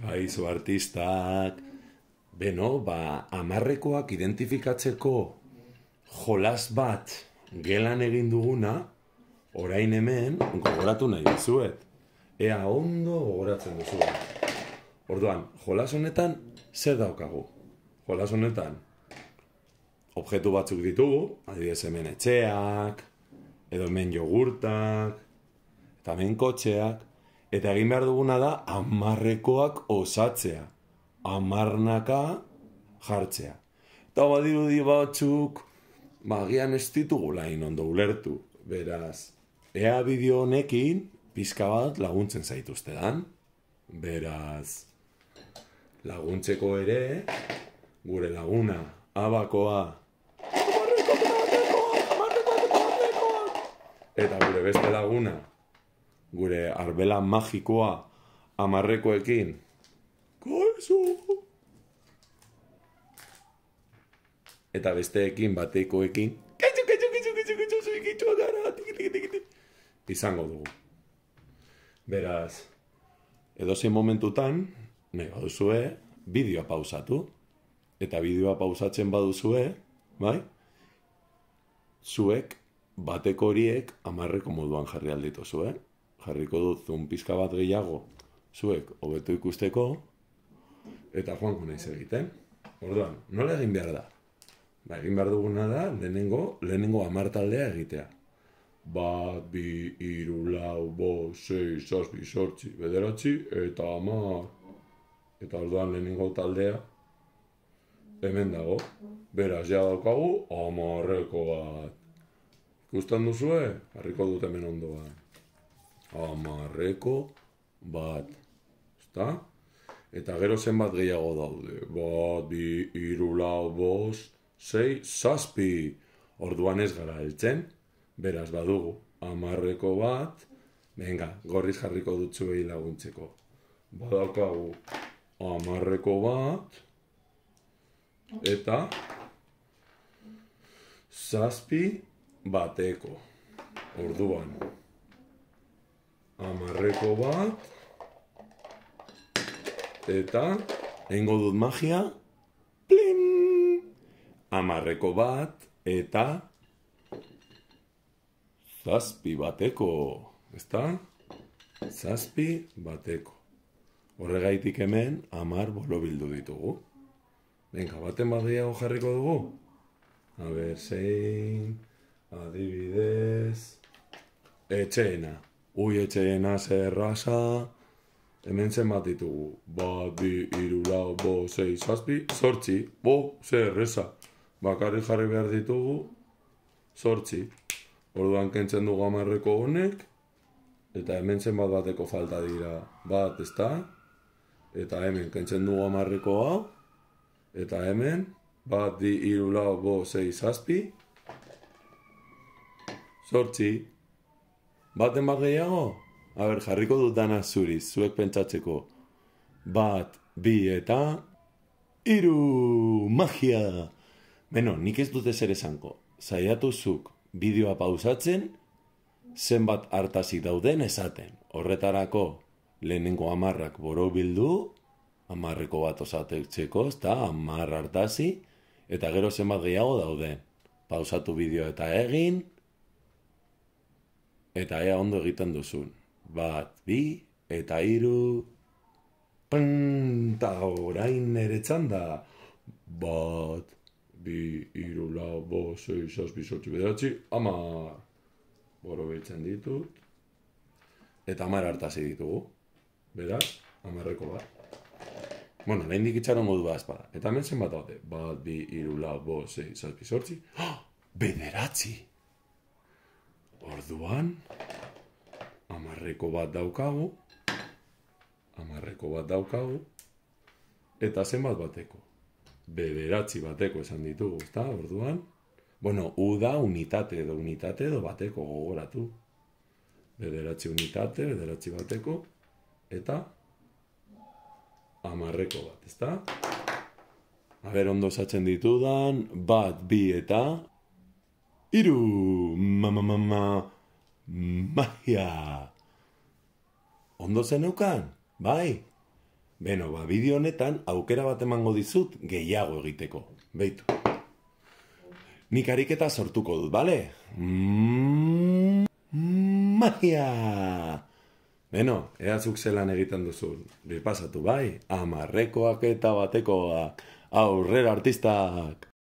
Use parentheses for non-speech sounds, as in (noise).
Kaizo artistak. Beno, ba, amarrekoak identifikatzeko jolas bat gelan egin duguna, orain hemen, gogoratu nahi dizuet. Ea ondo gogoratzen duzu. Orduan, jolas honetan, zer daukagu? Jolas honetan, objektu batzuk ditugu, adibidez hemen etxeak, edo hemen jogurtak, eta hemen kotxeak, Eta egin behar duguna da, amarrekoak osatzea. Amarnaka jartzea. Eta badiru di batzuk, bagian ez ditugu lain ondo ulertu. Beraz, ea bideo honekin, pizka bat laguntzen zaituzte dan. Beraz, laguntzeko ere, gure laguna, abakoa. Eta gure beste laguna, gure arbela magikoa amarrekoekin Koizu! Eta besteekin batekoekin Kaitu, Izango dugu. Beraz, edo zein momentutan, nega baduzue, bideoa pausatu. Eta bideoa pausatzen baduzue, bai? Zuek, bateko horiek, amarreko moduan jarri aldituzue. Eh? jarriko dut un pizka bat gehiago zuek hobeto ikusteko eta joan naiz egiten. Orduan, nola egin behar da? Ba, egin behar duguna da, lehenengo, lehenengo amartaldea egitea. Bat, bi, iru, lau, bo, sei, zazpi, sortzi, bederatzi, eta amar. Eta orduan lehenengo taldea, hemen dago. Beraz, ja daukagu, amarreko bat. Gustan duzue, harriko dut hemen ondoa amarreko bat. Eta? Eta gero zenbat gehiago daude. Bat, bi, iru, lau, bost, zei, zazpi. Orduan ez gara heltzen, beraz badugu. Amarreko bat, venga, gorriz jarriko dutzu behi laguntzeko. Badalkagu, amarreko bat, eta zazpi bateko. Orduan, amarreko bat eta eingo dut magia plin amarreko bat eta zazpi bateko ezta zazpi bateko horregaitik hemen amar bolo bildu ditugu Benka, baten bat gehiago jarriko dugu a ber, zein adibidez etxeena Ui etxeien ase erraza. Hemen zen bat ditugu. Ba, bi, irula, bo, zei, zazpi, sortzi. Bo, ze erreza Bakarri jarri behar ditugu. Sortzi. Orduan kentzen dugu amarreko honek. Eta hemen zen bat bateko falta dira. Bat, ez da? Eta hemen kentzen dugu amarreko hau. Eta hemen. Bat, di, irula, bo, zei, zazpi. zortzi, Sortzi. Bat den bat gehiago? A jarriko dut dana zuri, zuek pentsatzeko. Bat, bi eta... Iru! Magia! Beno, nik ez dute zer esanko. Zaiatu zuk bideoa pausatzen, zenbat hartazi dauden esaten. Horretarako, lehenengo amarrak boro bildu, amarreko bat osatek txeko, eta amarr hartazi, eta gero zenbat gehiago dauden. Pausatu bideo eta egin, Eta ea ondo egiten duzun. Bat, bi, eta iru... Pnta, orain ere txanda. Bat, bi, iru, lau, bo, zei, bi, zortzi, bederatzi, Ama! Boro behitzen ditut. Eta amar hartasi ditugu. Beraz, amarreko bat. Bueno, lehen dikitzaron modu bat espada. Eta hemen zen bat daude. Bat, bi, iru, lau, bo, zei, zazpi, zortzi. Oh, (gasps) Orduan, amarreko bat daukagu, amarreko bat daukagu, eta zenbat bateko. Bederatzi bateko esan ditugu, ezta? Orduan, bueno, u da unitate edo unitate edo bateko gogoratu. Bederatzi unitate, bederatzi bateko, eta amarreko bat, ezta? Aber ondo ditudan, bat, bi eta, Iru, ma, ma, ma, ma, magia. Ondo zen bai? Beno, ba, bideo honetan aukera bat emango dizut gehiago egiteko. Beitu. Nik ariketa sortuko dut, bale? Mm, magia. Beno, eazuk zelan egiten duzun. Bipasatu, bai? Amarrekoak eta batekoak. Aurrera artistak.